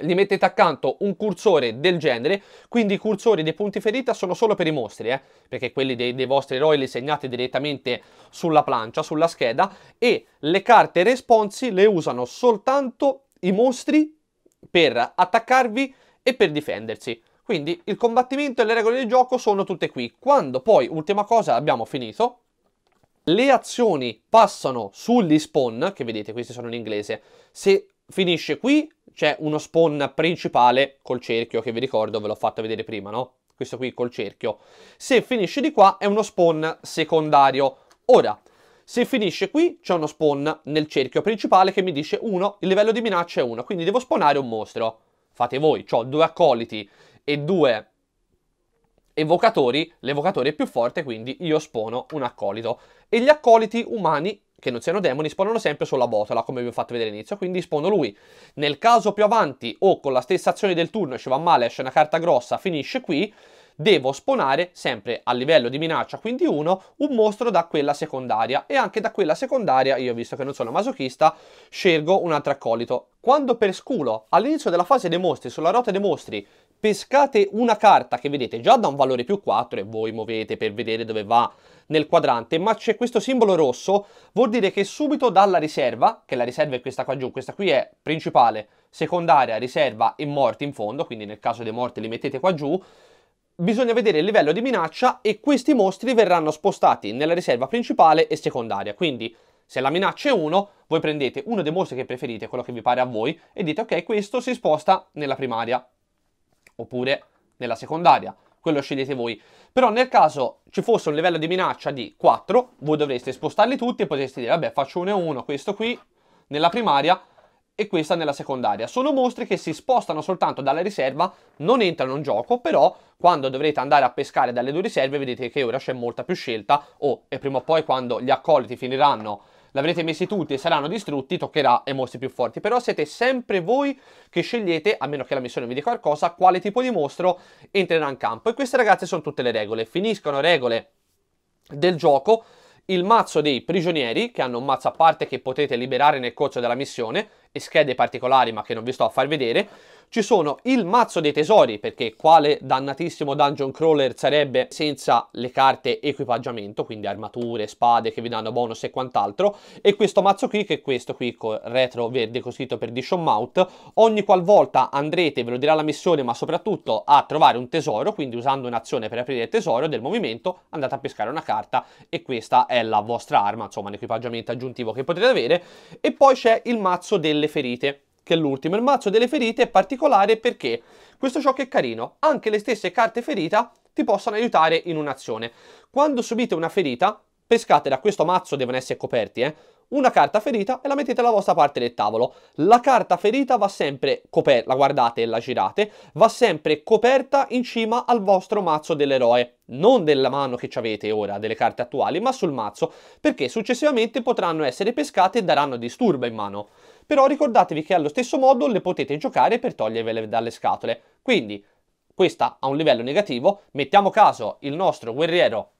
Speaker 1: gli mettete accanto un cursore del genere, quindi i cursori dei punti ferita sono solo per i mostri, eh? perché quelli dei, dei, vostri eroi li segnate direttamente sulla plancia, sulla scheda, e le carte responsi le usano soltanto i mostri per attaccarvi e per difendersi. Quindi il combattimento e le regole del gioco sono tutte qui. Quando poi, ultima cosa, abbiamo finito, le azioni passano sugli spawn, che vedete questi sono in inglese, se finisce qui c'è uno spawn principale col cerchio che vi ricordo ve l'ho fatto vedere prima, no? Questo qui col cerchio. Se finisce di qua è uno spawn secondario. Ora, se finisce qui c'è uno spawn nel cerchio principale che mi dice 1, il livello di minaccia è 1, quindi devo spawnare un mostro. Fate voi, ho due accoliti e due evocatori, l'evocatore è più forte, quindi io spono un accolito. E gli accoliti umani, che non siano demoni, spawnano sempre sulla botola, come vi ho fatto vedere all'inizio, quindi spono lui. Nel caso più avanti, o con la stessa azione del turno, ci va male, esce una carta grossa, finisce qui, devo sponare, sempre a livello di minaccia, quindi uno, un mostro da quella secondaria. E anche da quella secondaria, io visto che non sono masochista, scelgo un altro accolito. Quando per sculo, all'inizio della fase dei mostri, sulla rota dei mostri, pescate una carta che vedete già da un valore più 4 e voi muovete per vedere dove va nel quadrante, ma c'è questo simbolo rosso, vuol dire che subito dalla riserva, che la riserva è questa qua giù, questa qui è principale, secondaria, riserva e morti in fondo, quindi nel caso dei morti li mettete qua giù, bisogna vedere il livello di minaccia e questi mostri verranno spostati nella riserva principale e secondaria, quindi se la minaccia è 1, voi prendete uno dei mostri che preferite, quello che vi pare a voi, e dite ok, questo si sposta nella primaria, oppure nella secondaria, quello scegliete voi. Però nel caso ci fosse un livello di minaccia di 4, voi dovreste spostarli tutti e potreste dire, vabbè faccio uno e uno, questo qui nella primaria e questa nella secondaria. Sono mostri che si spostano soltanto dalla riserva, non entrano in gioco, però quando dovrete andare a pescare dalle due riserve vedete che ora c'è molta più scelta o oh, e prima o poi quando gli accoliti finiranno l'avrete messi tutti e saranno distrutti, toccherà ai mostri più forti. Però siete sempre voi che scegliete, a meno che la missione vi dica qualcosa, quale tipo di mostro entrerà in campo. E queste ragazze sono tutte le regole. Finiscono regole del gioco il mazzo dei prigionieri, che hanno un mazzo a parte che potete liberare nel corso della missione, e schede particolari ma che non vi sto a far vedere, ci sono il mazzo dei tesori, perché quale dannatissimo dungeon crawler sarebbe senza le carte equipaggiamento, quindi armature, spade che vi danno bonus e quant'altro, e questo mazzo qui, che è questo qui, con retro verde costruito per Dishon Mount, ogni qualvolta andrete, ve lo dirà la missione, ma soprattutto a trovare un tesoro, quindi usando un'azione per aprire il tesoro del movimento, andate a pescare una carta e questa è la vostra arma, insomma l'equipaggiamento aggiuntivo che potrete avere, e poi c'è il mazzo delle ferite che è l'ultimo. Il mazzo delle ferite è particolare perché questo ciò che è carino, anche le stesse carte ferita ti possono aiutare in un'azione. Quando subite una ferita, pescate da questo mazzo, devono essere coperti, eh, una carta ferita e la mettete alla vostra parte del tavolo. La carta ferita va sempre coperta, la guardate e la girate, va sempre coperta in cima al vostro mazzo dell'eroe, non della mano che ci avete ora, delle carte attuali, ma sul mazzo, perché successivamente potranno essere pescate e daranno disturba in mano però ricordatevi che allo stesso modo le potete giocare per togliervele dalle scatole. Quindi questa ha un livello negativo, mettiamo caso il nostro guerriero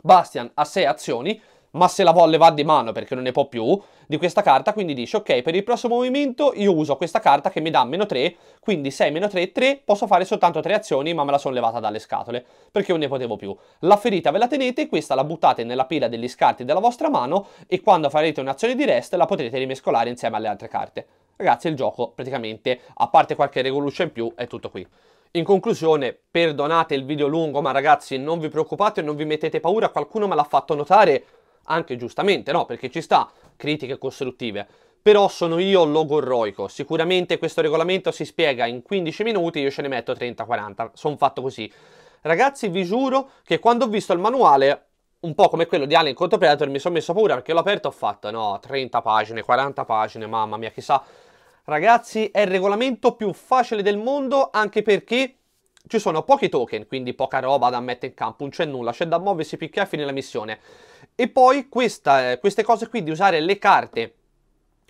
Speaker 1: Bastian a 6 azioni, ma se la volle va di mano perché non ne può più di questa carta, quindi dice ok per il prossimo movimento io uso questa carta che mi dà meno 3, quindi 6 meno 3 3, posso fare soltanto 3 azioni ma me la sono levata dalle scatole perché non ne potevo più. La ferita ve la tenete, questa la buttate nella pila degli scarti della vostra mano e quando farete un'azione di rest la potrete rimescolare insieme alle altre carte. Ragazzi il gioco praticamente, a parte qualche regoluccia in più, è tutto qui. In conclusione, perdonate il video lungo, ma ragazzi non vi preoccupate, non vi mettete paura, qualcuno me l'ha fatto notare anche giustamente, no, perché ci sta, critiche costruttive. Però sono io logorroico, sicuramente questo regolamento si spiega in 15 minuti, io ce ne metto 30-40, sono fatto così. Ragazzi, vi giuro che quando ho visto il manuale, un po' come quello di Alien contro Predator, mi sono messo paura perché l'ho aperto e ho fatto, no, 30 pagine, 40 pagine, mamma mia, chissà. Ragazzi, è il regolamento più facile del mondo, anche perché ci sono pochi token, quindi poca roba da mettere in campo, non c'è nulla, c'è da muoversi picchia e fine la missione. E poi questa, eh, queste cose qui di usare le carte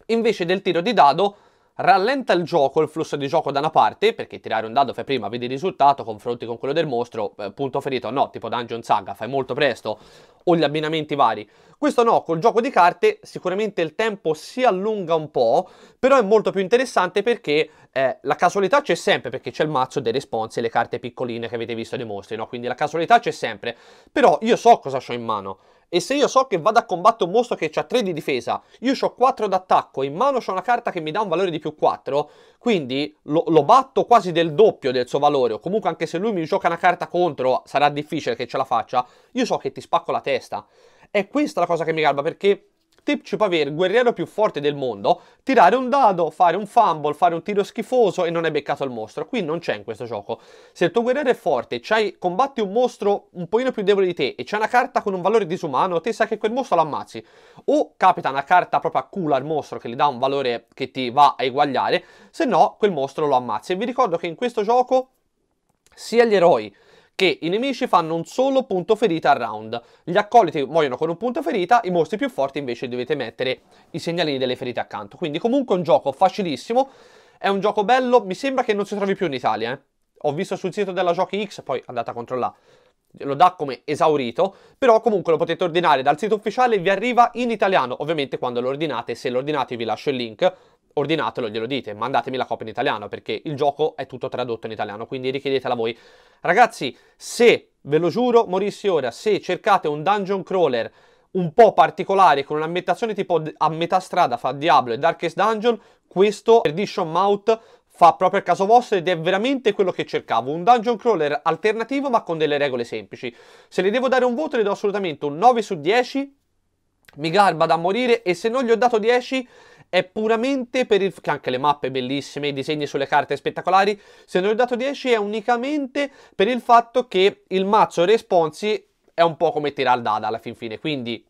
Speaker 1: invece del tiro di dado rallenta il gioco, il flusso di gioco da una parte, perché tirare un dado fai prima, vedi il risultato, confronti con quello del mostro, eh, punto ferito, no, tipo Dungeon Saga, fai molto presto, o gli abbinamenti vari. Questo no, col gioco di carte sicuramente il tempo si allunga un po', però è molto più interessante perché eh, la casualità c'è sempre, perché c'è il mazzo dei responsi e le carte piccoline che avete visto dei mostri, no? Quindi la casualità c'è sempre, però io so cosa ho in mano e se io so che vado a combattere un mostro che ha 3 di difesa, io ho 4 d'attacco, in mano ho una carta che mi dà un valore di più 4, quindi lo, lo, batto quasi del doppio del suo valore, o comunque anche se lui mi gioca una carta contro, sarà difficile che ce la faccia, io so che ti spacco la testa. È questa la cosa che mi calma, perché ci può avere il guerriero più forte del mondo, tirare un dado, fare un fumble, fare un tiro schifoso e non hai beccato il mostro. Qui non c'è in questo gioco. Se il tuo guerriero è forte, combatti un mostro un pochino più debole di te e c'è una carta con un valore disumano, te sai che quel mostro lo ammazzi. O capita una carta proprio a culo al mostro che gli dà un valore che ti va a eguagliare, se no quel mostro lo ammazzi. E vi ricordo che in questo gioco sia gli eroi che i nemici fanno un solo punto ferita al round. Gli accoliti muoiono con un punto ferita, i mostri più forti invece dovete mettere i segnalini delle ferite accanto. Quindi comunque un gioco facilissimo, è un gioco bello, mi sembra che non si trovi più in Italia, eh. Ho visto sul sito della Giochi X, poi andate a controllare lo dà come esaurito, però comunque lo potete ordinare dal sito ufficiale, vi arriva in italiano, ovviamente quando lo ordinate, se lo ordinate vi lascio il link, ordinatelo, glielo dite, mandatemi la copia in italiano perché il gioco è tutto tradotto in italiano, quindi richiedetela voi. Ragazzi, se, ve lo giuro, morissi ora, se cercate un dungeon crawler un po' particolare con un'ambientazione tipo a metà strada fra Diablo e Darkest Dungeon, questo Perdition Mouth fa proprio il caso vostro ed è veramente quello che cercavo, un dungeon crawler alternativo ma con delle regole semplici. Se le devo dare un voto le do assolutamente un 9 su 10, mi garba da morire e se non gli ho dato 10 è puramente per il... che anche le mappe bellissime, i disegni sulle carte spettacolari, se non ho dato 10 è unicamente per il fatto che il mazzo responsi è un po' come tirare al dada alla fin fine, quindi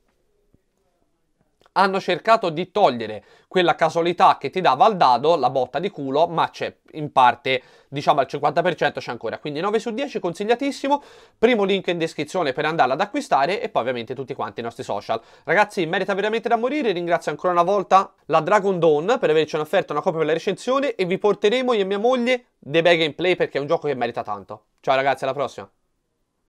Speaker 1: hanno cercato di togliere quella casualità che ti dava al dado, la botta di culo, ma c'è in parte, diciamo al 50% c'è ancora. Quindi 9 su 10 consigliatissimo, primo link in descrizione per andarla ad acquistare e poi ovviamente tutti quanti i nostri social. Ragazzi, merita veramente da morire, ringrazio ancora una volta la Dragon Dawn per averci offerto una copia per la recensione e vi porteremo io e mia moglie dei bei gameplay perché è un gioco che merita tanto. Ciao ragazzi, alla prossima!